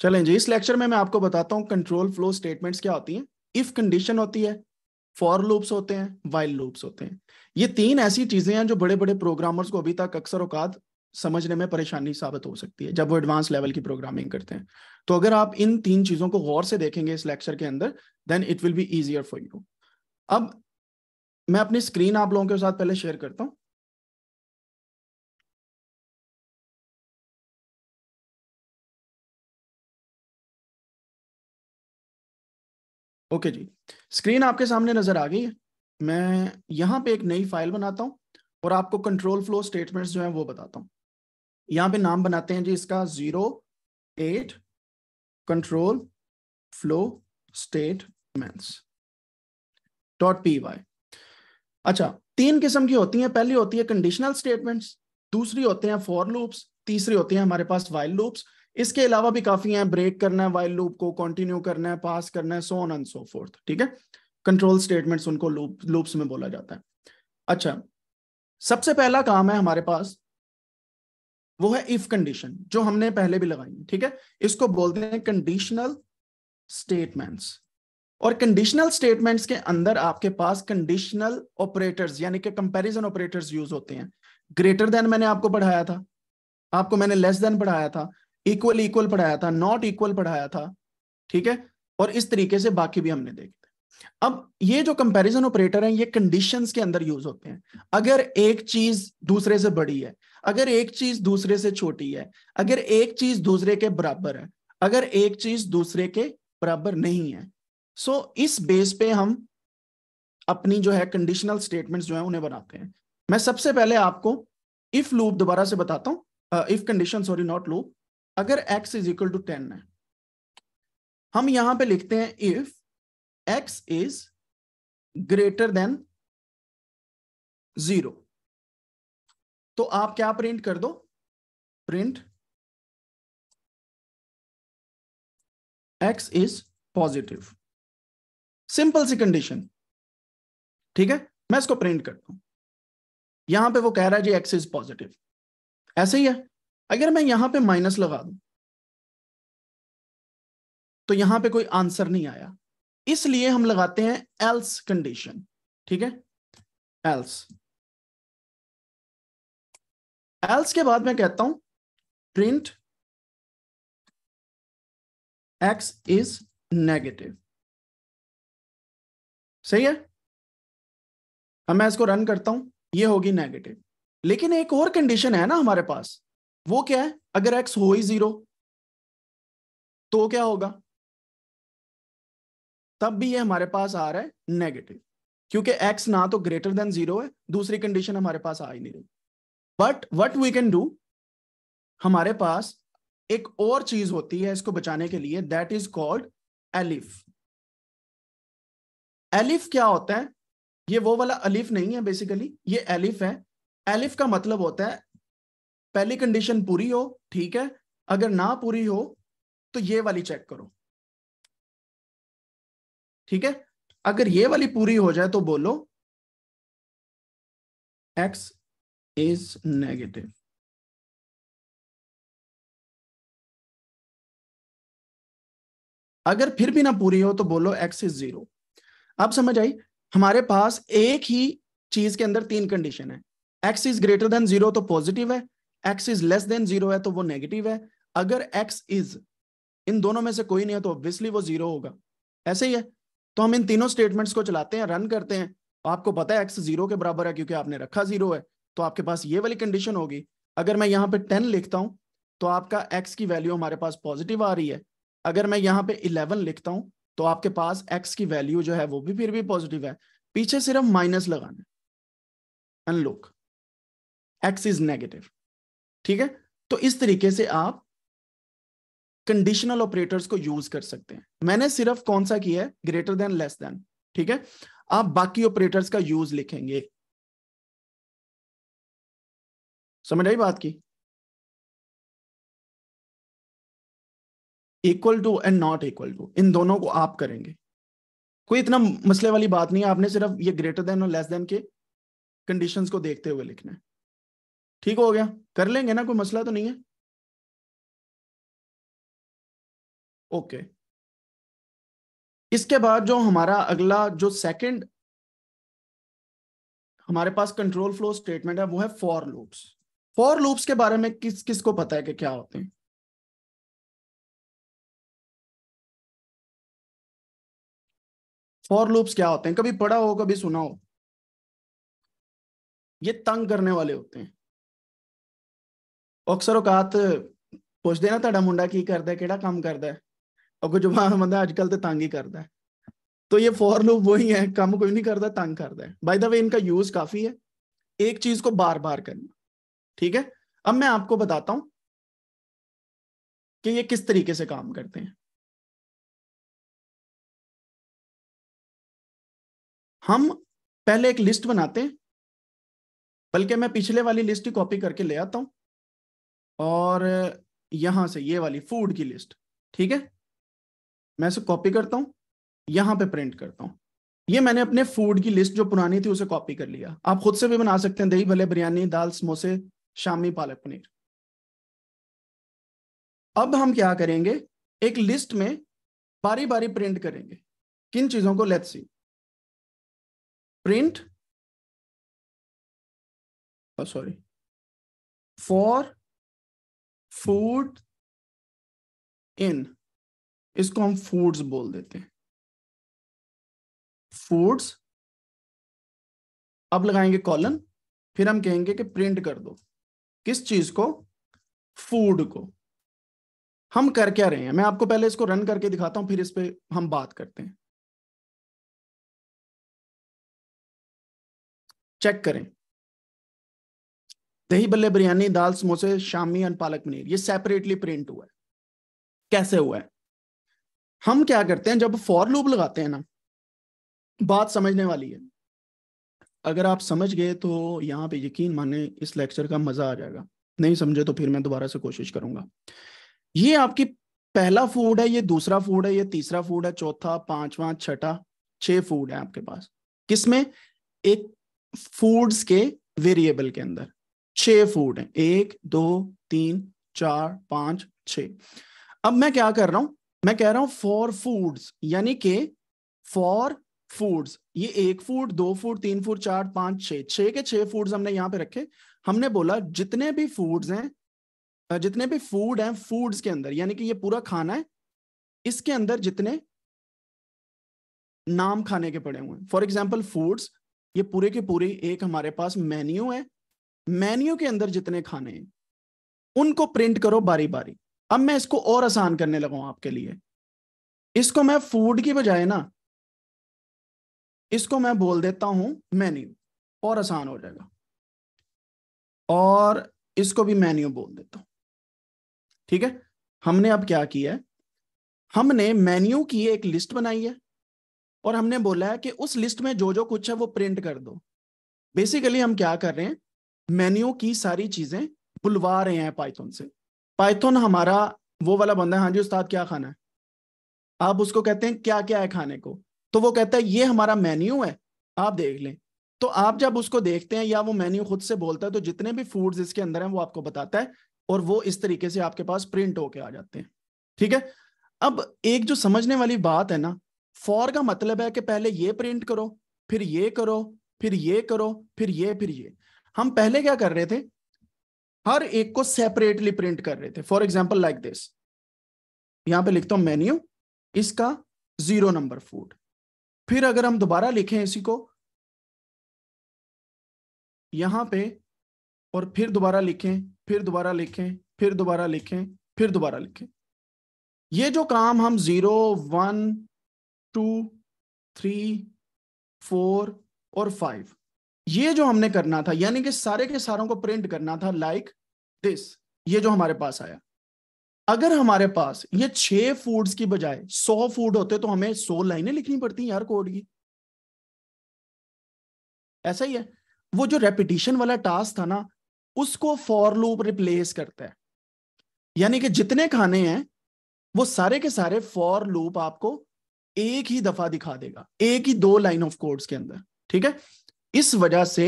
चलें जी इस लेक्चर में मैं आपको बताता हूँ कंट्रोल फ्लो स्टेटमेंट्स क्या होती हैं इफ कंडीशन होती है फॉर लूप्स होते हैं वाइल लूप्स होते हैं ये तीन ऐसी चीजें हैं जो बड़े बड़े प्रोग्रामर्स को अभी तक अक्सर औकात समझने में परेशानी साबित हो सकती है जब वो एडवांस लेवल की प्रोग्रामिंग करते हैं तो अगर आप इन तीन चीजों को गौर से देखेंगे इस लेक्चर के अंदर then it will be easier for you अब मैं अपनी स्क्रीन आप लोगों के साथ पहले शेयर करता हूँ ओके जी स्क्रीन आपके सामने नजर आ गई है मैं यहाँ पे एक नई फाइल बनाता हूँ और आपको कंट्रोल फ्लो स्टेटमेंट्स जो है वो बताता हूँ यहाँ पे नाम बनाते हैं जी इसका zero eight control flow statements dot P Y अच्छा तीन किस्म की होती हैं पहली होती है कंडीशनल स्टेटमेंट्स दूसरी होते हैं फॉर लूप्स तीसरी होती है हमारे पास वाइल लूप्स इसके अलावा भी काफी हैं ब्रेक करना है वाइल लूप को कंटिन्यू करना है पास करना है so on and so forth ठीक है कंट्रोल स्टेटमेंट्स उनको लूप लूप्स में बोला जाता है अच्छा सबसे पहला काम है हमारे पास वो है इफ कंडीशन जो हमने पहले भी लगाई ठीक है इसको बोलते हैं कंडीशनल स्टेटमेंट्स और कंडीशनल स्टेटमेंट्स के अंदर आपके पास कंडीशनल ऑपरेटर्स यानी कि कंपैरिजन ऑपरेटर्स यूज होते हैं ग्रेटर देन मैंने आपको पढ़ाया था आपको मैंने लेस देन पढ़ाया था इक्वल इक्वल पढ़ाया था नॉट इक्वल पढ़ाया था ठीक है और इस तरीके से बाकी भी हमने देखे अब ये जो कंपैरिजन ऑपरेटर हैं ये कंडीशंस के अंदर यूज होते हैं अगर एक चीज दूसरे से बड़ी है अगर एक चीज दूसरे से छोटी है अगर एक चीज दूसरे के बराबर है अगर एक चीज दूसरे के बराबर नहीं है सो so, इस बेस पे हम अपनी जो है कंडीशनल स्टेटमेंट्स जो है उन्हें बनाते हैं मैं सबसे पहले आपको इफ लूप दोबारा से बताता हूँ if condition sorry not loop अगर x is equal to ten है हम यहां पे लिखते हैं if x is greater than zero तो आप क्या प्रिंट कर दो print x is positive simple सी कंडीशन ठीक है मैं इसको प्रिंट करता हूं यहां पे वो कह रहा है जी x इज पॉजिटिव ऐसे ही है अगर मैं यहां पे माइनस लगा दू तो यहां पे कोई आंसर नहीं आया इसलिए हम लगाते हैं एल्स कंडीशन ठीक है एल्स एल्स के बाद मैं कहता हूं प्रिंट एक्स इज नेगेटिव सही है अब मैं इसको रन करता हूं ये होगी नेगेटिव लेकिन एक और कंडीशन है ना हमारे पास वो क्या है अगर एक्स हो ही जीरो तो क्या होगा तब भी ये हमारे पास आ रहा है नेगेटिव क्योंकि एक्स ना तो ग्रेटर देन जीरो है दूसरी कंडीशन हमारे पास आ ही नहीं रही but what we can do हमारे पास एक और चीज होती है इसको बचाने के लिए that is called elif elif क्या होता है ये वो वाला अलिफ नहीं है बेसिकली ये एलिफ है एलिफ का मतलब होता है पहली कंडीशन पूरी हो ठीक है अगर ना पूरी हो तो ये वाली चेक करो ठीक है अगर ये वाली पूरी हो जाए तो बोलो एक्स इज नेगेटिव अगर फिर भी ना पूरी हो तो बोलो एक्स इज जीरो अब समझ आई हमारे पास एक ही चीज के अंदर तीन कंडीशन तो है X is greater than zero तो पॉजिटिव है X is less than zero है तो वो नेगेटिव है अगर एक्स इज इन दोनों में से कोई नहीं है तो ऑब्वियसली वो जीरो होगा ऐसे ही है तो हम इन तीनों स्टेटमेंट्स को चलाते हैं रन करते हैं तो आपको पता है एक्स जीरो के बराबर है क्योंकि आपने रखा जीरो है तो आपके पास ये वाली कंडीशन होगी अगर मैं यहाँ पे टेन लिखता हूँ तो आपका एक्स की वैल्यू हमारे पास पॉजिटिव आ रही है अगर मैं यहाँ पे इलेवन लिखता हूँ तो आपके पास एक्स की वैल्यू जो है वो भी फिर भी पॉजिटिव है पीछे सिर्फ माइनस लगाना अनलुक एक्स इज नेगेटिव ठीक है तो इस तरीके से आप कंडीशनल ऑपरेटर्स को यूज कर सकते हैं मैंने सिर्फ कौन सा किया है ग्रेटर देन लेस देन ठीक है आप बाकी ऑपरेटर्स का यूज लिखेंगे समझ आई बात की equal to and not equal to इन दोनों को आप करेंगे कोई इतना मसले वाली बात नहीं है आपने सिर्फ ये ग्रेटर देन और लेस देन के कंडीशंस को देखते हुए लिखना है ठीक हो गया कर लेंगे ना कोई मसला तो नहीं है ओके इसके बाद जो हमारा अगला जो सेकंड हमारे पास कंट्रोल फ्लो स्टेटमेंट है वो है फॉर लूप्स फॉर लूप्स के बारे में किस किस को पता है कि क्या होते हैं फॉर लूप्स क्या होते हैं कभी पढ़ा हो कभी सुना हो ये तंग करने वाले होते हैं ਅਕਸਰ ਔਕਾਤ ਪੁੱਛਦੇ ਨਾ ਤੁਹਾਡਾ ਮੁੰਡਾ ਕੀ ਕਰਦਾ ਹੈ ਕਿਹੜਾ ਕੰਮ ਕਰਦਾ ਹੈ ਅਗੋ ਜਵਾਨ ਬੰਦਾ ਅੱਜ ਕੱਲ ਤੇ ਤੰਗ ਹੀ ਕਰਦਾ तो ये फॉर लूप वही है कम कोई नहीं करता तंग करता है बाय द वे इनका यूज काफी है एक चीज को बार बार करना ठीक है अब मैं आपको बताता हूं कि ये किस तरीके से काम करते हैं हम पहले एक लिस्ट बनाते हैं बल्कि मैं पिछले वाली लिस्ट ही कॉपी करके ले आता हूं और यहां से ये वाली फूड की लिस्ट ठीक है मैं इसे कॉपी करता हूँ यहां पे प्रिंट करता हूं ये मैंने अपने फूड की लिस्ट जो पुरानी थी उसे कॉपी कर लिया आप खुद से भी बना सकते हैं दही भले बिरयानी दाल समोसे शामी पालक पनीर अब हम क्या करेंगे एक लिस्ट में बारी बारी प्रिंट करेंगे किन चीजों को let's see print sorry for food in इसको हम फूड्स बोल देते हैं फूड्स अब लगाएंगे कॉलन फिर हम कहेंगे कि प्रिंट कर दो किस चीज को फूड को हम कर क्या रहे हैं मैं आपको पहले इसको रन करके दिखाता हूं फिर इस पर हम बात करते हैं चेक करें दही बल्ले बिरयानी दाल समोसे शामी एंड पालक पनीर ये सेपरेटली प्रिंट हुआ है कैसे हुआ है हम क्या करते हैं जब फॉर लूप लगाते हैं ना बात समझने वाली है अगर आप समझ गए तो यहाँ पे यकीन माने इस लेक्चर का मजा आ जाएगा नहीं समझे तो फिर मैं दोबारा से कोशिश करूंगा ये आपकी पहला फूड है ये दूसरा फूड है ये तीसरा फूड है चौथा पांचवा छठा छह फूड है आपके पास किसमें एक फूड्स के वेरिएबल के अंदर छह फूड हैं एक दो तीन चार पांच छ अब मैं क्या कर रहा हूं मैं कह रहा हूं फॉर फूड्स यानी कि फॉर फूड्स ये एक फूड दो फूड तीन फूड चार पांच छ छ के छह फूड्स हमने यहां पे रखे हमने बोला जितने भी फूड्स हैं जितने भी फूड हैं फूड्स के अंदर यानी कि ये पूरा खाना है इसके अंदर जितने नाम खाने के पड़े हुए हैं फॉर एग्जाम्पल फूड्स ये पूरे के पूरे एक हमारे पास मेन्यू है मेन्यू के अंदर जितने खाने हैं उनको प्रिंट करो बारी बारी अब मैं इसको और आसान करने लगा हूं आपके लिए इसको मैं फूड की बजाय ना इसको मैं बोल देता हूं मेन्यू और आसान हो जाएगा और इसको भी मेन्यू बोल देता हूं ठीक है हमने अब क्या किया है हमने मेन्यू की एक लिस्ट बनाई है और हमने बोला है कि उस लिस्ट में जो जो कुछ है वो प्रिंट कर दो बेसिकली हम क्या कर रहे हैं मेन्यू की सारी चीजें बुलवा रहे हैं पाइथन से पाइथन हमारा वो वाला बंदा है हाँ जी उस्ताद क्या खाना है आप उसको कहते हैं क्या क्या है खाने को तो वो कहता है ये हमारा मेन्यू है आप देख लें तो आप जब उसको देखते हैं या वो मेन्यू खुद से बोलता है तो जितने भी फूड्स इसके अंदर हैं वो आपको बताता है और वो इस तरीके से आपके पास प्रिंट होके आ जाते हैं ठीक है अब एक जो समझने वाली बात है ना फॉर का मतलब है कि पहले ये प्रिंट करो फिर ये करो फिर ये करो फिर ये फिर ये हम पहले क्या कर रहे थे हर एक को सेपरेटली प्रिंट कर रहे थे फॉर एग्जाम्पल लाइक दिस यहां पे लिखता हूं मेन्यू इसका जीरो नंबर फूड फिर अगर हम दोबारा लिखें इसी को यहां पे और फिर दोबारा लिखें फिर दोबारा लिखें फिर दोबारा लिखें फिर दोबारा लिखें ये जो काम हम zero one two three four और फाइव ये जो हमने करना था यानी कि सारे के सारों को प्रिंट करना था लाइक like दिस ये जो हमारे पास आया अगर हमारे पास ये छह फूड्स की बजाय सौ फूड होते तो हमें सौ लाइनें लिखनी पड़ती यार कोड की ऐसा ही है वो जो रेपिटेशन वाला टास्क था ना उसको फॉर लूप रिप्लेस करता है यानी कि जितने खाने हैं वो सारे के सारे फॉर लूप आपको एक ही दफा दिखा देगा एक ही दो लाइन ऑफ कोड्स के अंदर ठीक है इस वजह से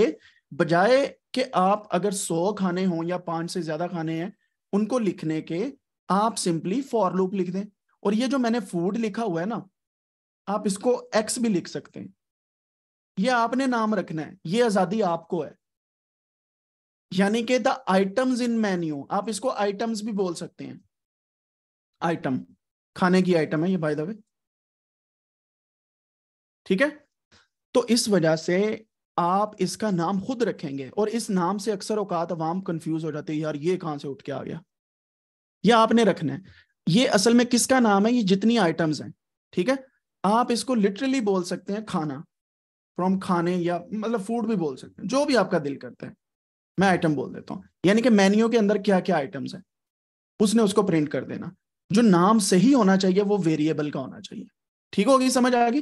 बजाय कि आप अगर सौ खाने हों या पांच से ज्यादा खाने हैं उनको लिखने के आप सिंपली फॉर लूप लिख दें और ये जो मैंने फूड लिखा हुआ है ना आप इसको एक्स भी लिख सकते हैं ये आपने नाम रखना है ये आजादी आपको है यानी कि द आइटम्स इन मेन्यू आप इसको आइटम्स भी बोल सकते हैं आइटम खाने की आइटम है ये बाय द वे ठीक है तो इस वजह से आप इसका नाम खुद रखेंगे और इस नाम से अक्सर औकात अवाम कंफ्यूज हो जाते हैं यार ये कहां से उठ के आ गया ये आपने रखना है ये असल में किसका नाम है ये जितनी आइटम्स हैं ठीक है आप इसको लिटरली बोल सकते हैं खाना फ्रॉम खाने या मतलब फूड भी बोल सकते हैं जो भी आपका दिल करता है मैं आइटम बोल देता हूँ यानी कि मेन्यू के अंदर क्या क्या आइटम्स हैं उसने उसको प्रिंट कर देना जो नाम सही होना चाहिए वो वेरिएबल का होना चाहिए ठीक होगी समझ आएगी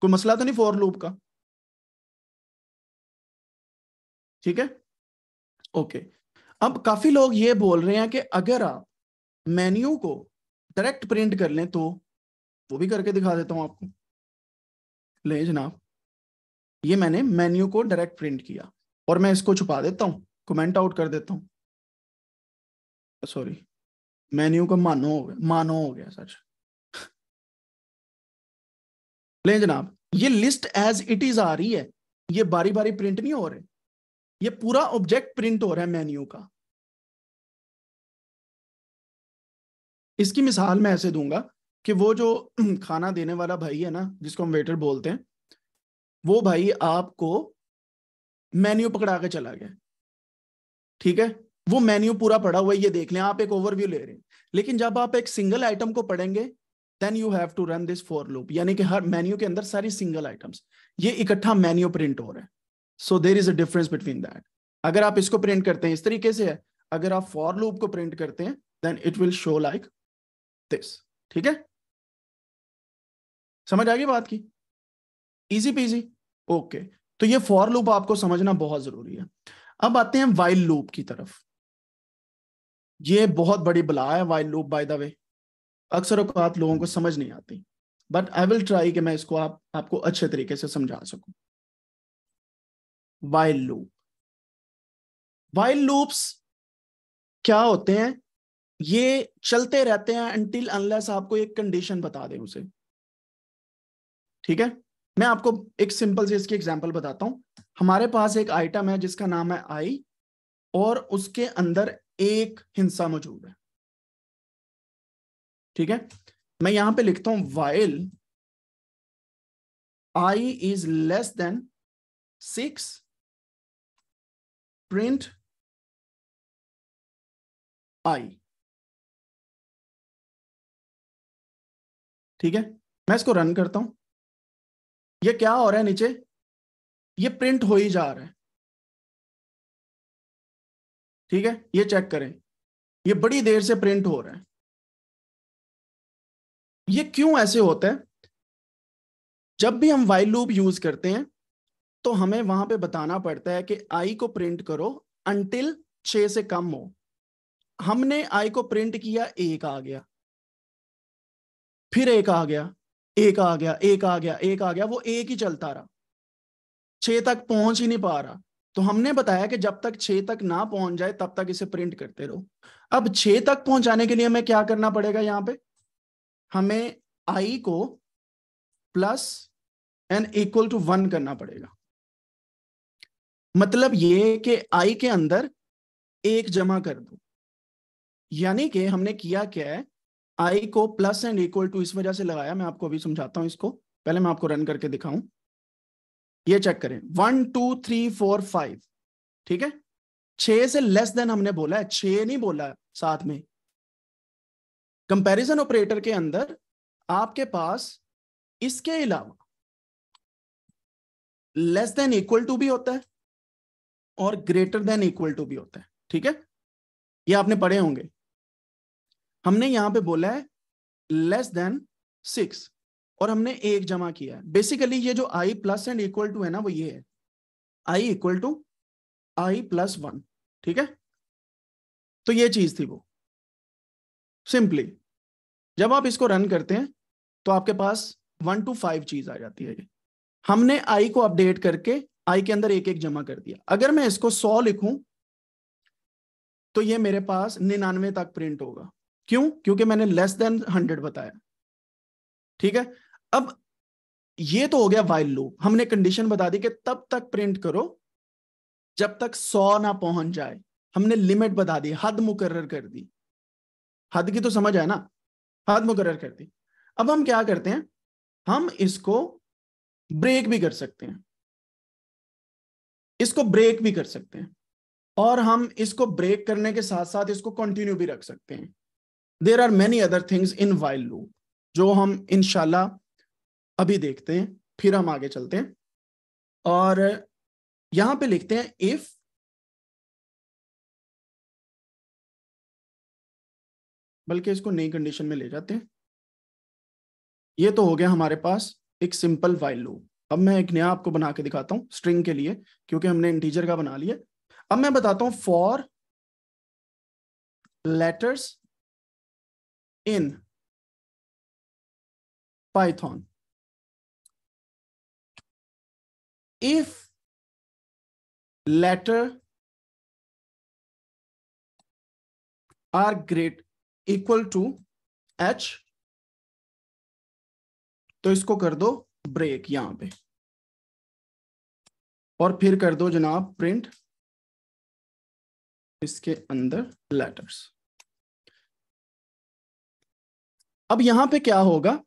कोई मसला तो नहीं फॉर लूप का ठीक है ओके अब काफी लोग ये बोल रहे हैं कि अगर आप मेन्यू को डायरेक्ट प्रिंट कर लें तो वो भी करके दिखा देता हूं आपको ले जनाब ये मैंने मेन्यू को डायरेक्ट प्रिंट किया और मैं इसको छुपा देता हूं कमेंट आउट कर देता हूं सॉरी मेन्यू का मानो हो गया मानो हो गया सच ले जनाब ये लिस्ट एज इट इज आ रही है ये बारी बारी प्रिंट नहीं हो रहे ये पूरा ऑब्जेक्ट प्रिंट हो रहा है मेन्यू का इसकी मिसाल मैं ऐसे दूंगा कि वो जो खाना देने वाला भाई है ना जिसको हम वेटर बोलते हैं वो भाई आपको मेन्यू पकड़ा के चला गया ठीक है वो मेन्यू पूरा पड़ा हुआ है ये देख लें आप एक ओवरव्यू ले रहे हैं लेकिन जब आप एक सिंगल आइटम को पढ़ेंगे then you have to run this for loop यानी कि हर मेन्यू के अंदर सारी सिंगल आइटम्स ये इकट्ठा मेन्यू प्रिंट हो रहा है so there is a difference between that अगर आप इसको प्रिंट करते हैं इस तरीके से है अगर आप फॉर लूप को प्रिंट करते हैं then it will show like this ठीक है समझ आ गई बात की इजी पीजी ओके तो ये फॉर लूप आपको समझना बहुत जरूरी है अब आते हैं वाइल लूप की तरफ ये बहुत बड़ी बला है while loop by the way अक्सर लोगों को समझ नहीं आती बट आई विल ट्राई कि मैं इसको आप आपको अच्छे तरीके से समझा सकूं वाइल लूप वाइल लूप्स क्या होते हैं ये चलते रहते हैं अनटिल अनलेस आपको एक कंडीशन बता दें उसे ठीक है मैं आपको एक सिंपल से इसकी एग्जांपल बताता हूं हमारे पास एक आइटम है जिसका नाम है आई और उसके अंदर एक हिंसा मौजूद है ठीक है मैं यहां पे लिखता हूं while I is less than six print I ठीक है मैं इसको रन करता हूं ये क्या हो रहा है नीचे ये प्रिंट हो ही जा रहा है ठीक है ये चेक करें ये बड़ी देर से प्रिंट हो रहा है ये क्यों ऐसे होता है जब भी हम वाइल लूप यूज करते हैं तो हमें वहां पे बताना पड़ता है कि आई को प्रिंट करो अंटिल छ से कम हो हमने आई को प्रिंट किया एक आ गया फिर एक आ गया एक आ गया एक आ गया एक आ गया वो एक ही चलता रहा छे तक पहुंच ही नहीं पा रहा तो हमने बताया कि जब तक छे तक ना पहुंच जाए तब तक इसे प्रिंट करते रहो अब छे तक पहुंचाने के लिए हमें क्या करना पड़ेगा यहाँ पे हमें आई को plus and equal to one करना पड़ेगा मतलब ये कि आई के अंदर एक जमा कर दो यानी कि हमने किया क्या है आई को प्लस एंड इक्वल टू इस वजह से लगाया मैं आपको अभी समझाता हूं इसको पहले मैं आपको रन करके दिखाऊं ये चेक करें one two three four five ठीक है छ से लेस देन हमने बोला है छ नहीं बोला है साथ में कंपैरिजन ऑपरेटर के अंदर आपके पास इसके अलावा लेस देन इक्वल टू भी होता है और ग्रेटर देन इक्वल टू भी होता है ठीक है ये आपने पढ़े होंगे हमने यहां पे बोला है लेस देन सिक्स और हमने एक जमा किया है बेसिकली ये जो I plus and equal to है ना वो ये है I equal to I plus one ठीक है तो ये चीज थी वो सिंपली जब आप इसको रन करते हैं तो आपके पास वन टू फाइव चीज आ जाती है हमने आई को अपडेट करके आई के अंदर एक एक जमा कर दिया अगर मैं इसको सौ लिखूं तो ये मेरे पास निन्यानवे तक प्रिंट होगा क्यों क्योंकि मैंने लेस देन हंड्रेड बताया ठीक है अब ये तो हो गया वाइल लूप हमने कंडीशन बता दी कि तब तक प्रिंट करो जब तक सौ ना पहुंच जाए हमने लिमिट बता दी हद मुकर्र कर दी हद की तो समझ आए ना हद मुकर्र कर दी अब हम क्या करते हैं हम इसको ब्रेक भी कर सकते हैं इसको ब्रेक भी कर सकते हैं और हम इसको ब्रेक करने के साथ साथ इसको कंटिन्यू भी रख सकते हैं there are many other things in while loop जो हम इनशाला अभी देखते हैं फिर हम आगे चलते हैं और यहां पे लिखते हैं इफ बल्कि इसको नई कंडीशन में ले जाते हैं ये तो हो गया हमारे पास एक सिंपल वाइल लूप अब मैं एक नया आपको बना के दिखाता हूं स्ट्रिंग के लिए क्योंकि हमने इंटीजर का बना लिया अब मैं बताता हूं for letters in Python if letter are great equal to H तो इसको कर दो ब्रेक यहां पे और फिर कर दो जनाब प्रिंट इसके अंदर लेटर्स अब यहां पे क्या होगा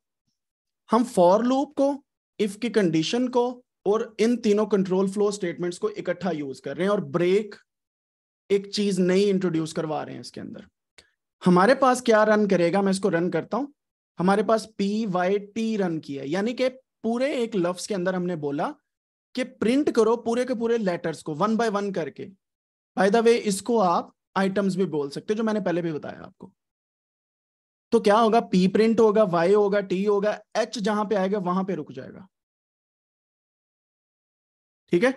हम फॉर लूप को इफ की कंडीशन को और इन तीनों कंट्रोल फ्लो स्टेटमेंट्स को इकट्ठा यूज कर रहे हैं और ब्रेक एक चीज नई इंट्रोड्यूस करवा रहे हैं इसके अंदर हमारे पास क्या रन करेगा मैं इसको रन करता हूं हमारे पास पी वाई टी रन किया यानी कि पूरे एक लफ्स के अंदर हमने बोला कि प्रिंट करो पूरे के पूरे लेटर्स को वन बाय वन करके बाय द वे इसको आप आइटम्स भी बोल सकते हो जो मैंने पहले भी बताया आपको तो क्या होगा पी प्रिंट होगा वाई होगा टी होगा एच जहां पे आएगा वहां पे रुक जाएगा ठीक है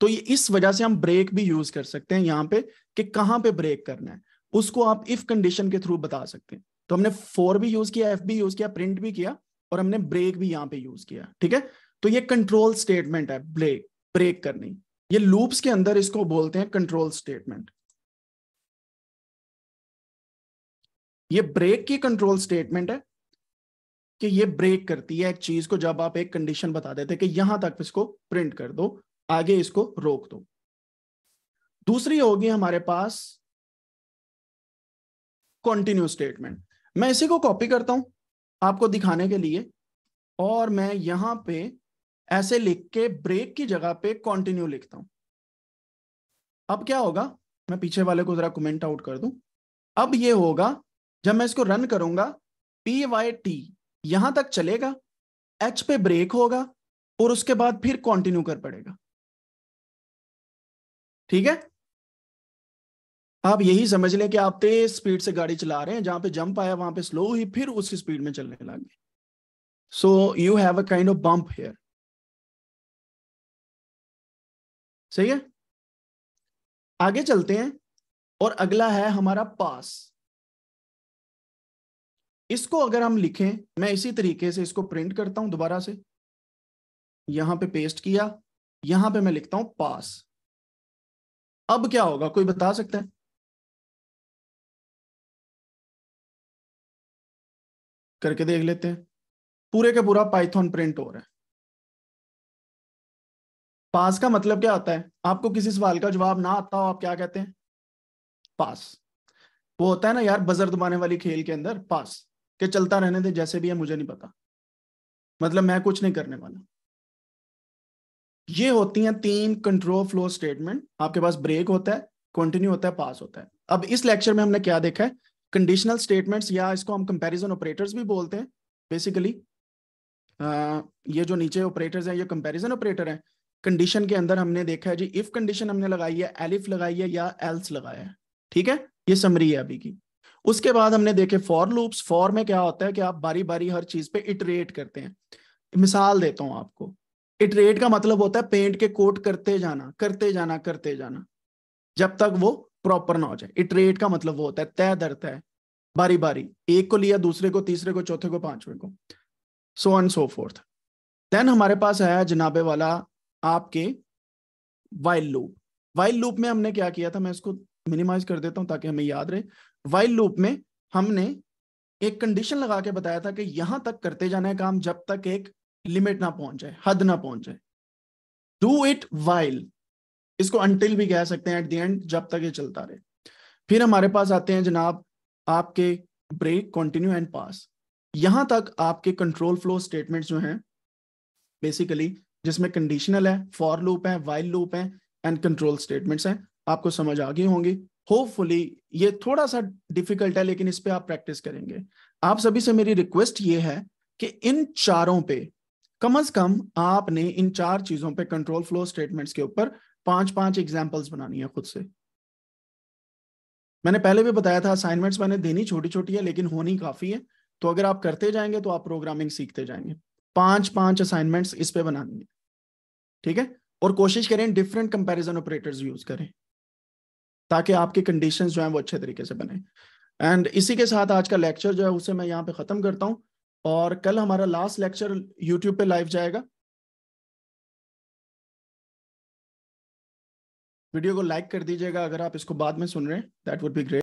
तो ये इस वजह से हम ब्रेक भी यूज कर सकते हैं यहां पे कि कहां पे ब्रेक करना है उसको आप इफ कंडीशन के थ्रू बता सकते हैं तो हमने फोर भी यूज किया एफ भी यूज किया प्रिंट भी किया और हमने ब्रेक भी यहां पे यूज किया ठीक है तो ये कंट्रोल स्टेटमेंट है ब्रेक ब्रेक करनी ये लूप्स के अंदर इसको बोलते हैं कंट्रोल स्टेटमेंट ये ब्रेक की कंट्रोल स्टेटमेंट है कि ये ब्रेक करती है एक चीज को जब आप एक कंडीशन बता देते कि यहां तक इसको प्रिंट कर दो आगे इसको रोक दो दूसरी होगी हमारे पास कॉन्टिन्यू स्टेटमेंट मैं इसी को कॉपी करता हूं आपको दिखाने के लिए और मैं यहां पे ऐसे लिख के ब्रेक की जगह पे कंटिन्यू लिखता हूं अब क्या होगा मैं पीछे वाले को जरा कमेंट आउट कर दूं अब ये होगा जब मैं इसको रन करूंगा पी वाई टी यहां तक चलेगा एच पे ब्रेक होगा और उसके बाद फिर कंटिन्यू कर पड़ेगा ठीक है आप यही समझ लें कि आप तेज स्पीड से गाड़ी चला रहे हैं जहां पे जंप आया वहां पे स्लो हुई फिर उसी स्पीड में चलने लगे so you have a kind of bump here सही है आगे चलते हैं और अगला है हमारा पास इसको अगर हम लिखें मैं इसी तरीके से इसको प्रिंट करता हूं दोबारा से यहां पे पेस्ट किया यहां पे मैं लिखता हूं पास अब क्या होगा कोई बता सकता है करके देख लेते हैं पूरे के पूरा पाइथन प्रिंट हो रहा है पास का मतलब क्या आता है आपको किसी सवाल का जवाब ना आता हो आप क्या कहते हैं पास वो होता है ना यार बजर दबाने वाली खेल के अंदर पास के चलता रहने दे जैसे भी है मुझे नहीं पता मतलब मैं कुछ नहीं करने वाला ये होती हैं तीन कंट्रोल फ्लो स्टेटमेंट आपके पास ब्रेक होता है कंटिन्यू होता है पास होता है अब इस लेक्चर में हमने क्या देखा है कंडीशनल स्टेटमेंट्स या इसको हम कंपैरिजन ऑपरेटर्स भी बोलते हैं बेसिकली ये जो नीचे ऑपरेटर्स हैं ये कंपैरिजन ऑपरेटर हैं कंडीशन के अंदर हमने देखा है जी इफ कंडीशन हमने लगाई है एलिफ लगाई है या एल्स लगाया है ठीक है ये समरी है अभी की उसके बाद हमने देखे फॉर लूप्स फॉर में क्या होता है कि आप बारी बारी हर चीज पे इटरेट करते हैं मिसाल देता हूं आपको इटरेट का मतलब होता है पेंट के कोट करते जाना करते जाना करते जाना जब तक वो प्रॉपर नॉज है इटरेट का मतलब वो होता है तय दर तय बारी बारी एक को लिया दूसरे को तीसरे को चौथे को पांचवें को so and so forth then हमारे पास आया जनाबे वाला आपके वाइल्ड लूप वाइल्ड लूप में हमने क्या किया था मैं इसको मिनिमाइज कर देता हूं ताकि हमें याद रहे वाइल्ड लूप में हमने एक कंडीशन लगा के बताया था कि यहां तक करते जाना है काम जब तक एक लिमिट ना पहुंच जाए हद ना पहुंच जाए डू इट वाइल्ड इसको अनटिल भी कह सकते हैं एट द एंड जब तक ये चलता रहे फिर हमारे पास आते हैं जनाब आपके ब्रेक कंटिन्यू एंड पास यहां तक आपके कंट्रोल फ्लो स्टेटमेंट्स जो हैं बेसिकली जिसमें कंडीशनल है फॉर लूप है वाइल लूप है एंड कंट्रोल स्टेटमेंट्स हैं आपको समझ आ गई होंगी होपफुली ये थोड़ा सा डिफिकल्ट है लेकिन इस पर आप प्रैक्टिस करेंगे आप सभी से मेरी रिक्वेस्ट ये है कि इन चारों पे कम अज कम आपने इन चार चीजों पे कंट्रोल फ्लो स्टेटमेंट्स के ऊपर पांच पांच एग्जाम्पल्स बनानी है खुद से मैंने पहले भी बताया था असाइनमेंट्स मैंने देनी छोटी छोटी है लेकिन होनी काफी है तो अगर आप करते जाएंगे तो आप प्रोग्रामिंग सीखते जाएंगे पांच पांच असाइनमेंट्स इस पे बनानी है ठीक है और कोशिश करें डिफरेंट कंपेरिजन ऑपरेटर्स यूज करें ताकि आपके कंडीशन जो है वो अच्छे तरीके से बने एंड इसी के साथ आज का लेक्चर जो है उसे मैं यहाँ पे ख़त्म करता हूँ और कल हमारा लास्ट लेक्चर यूट्यूब पे लाइव जाएगा वीडियो को लाइक कर दीजिएगा अगर आप इसको बाद में सुन रहे हैं दैट वुड बी ग्रेट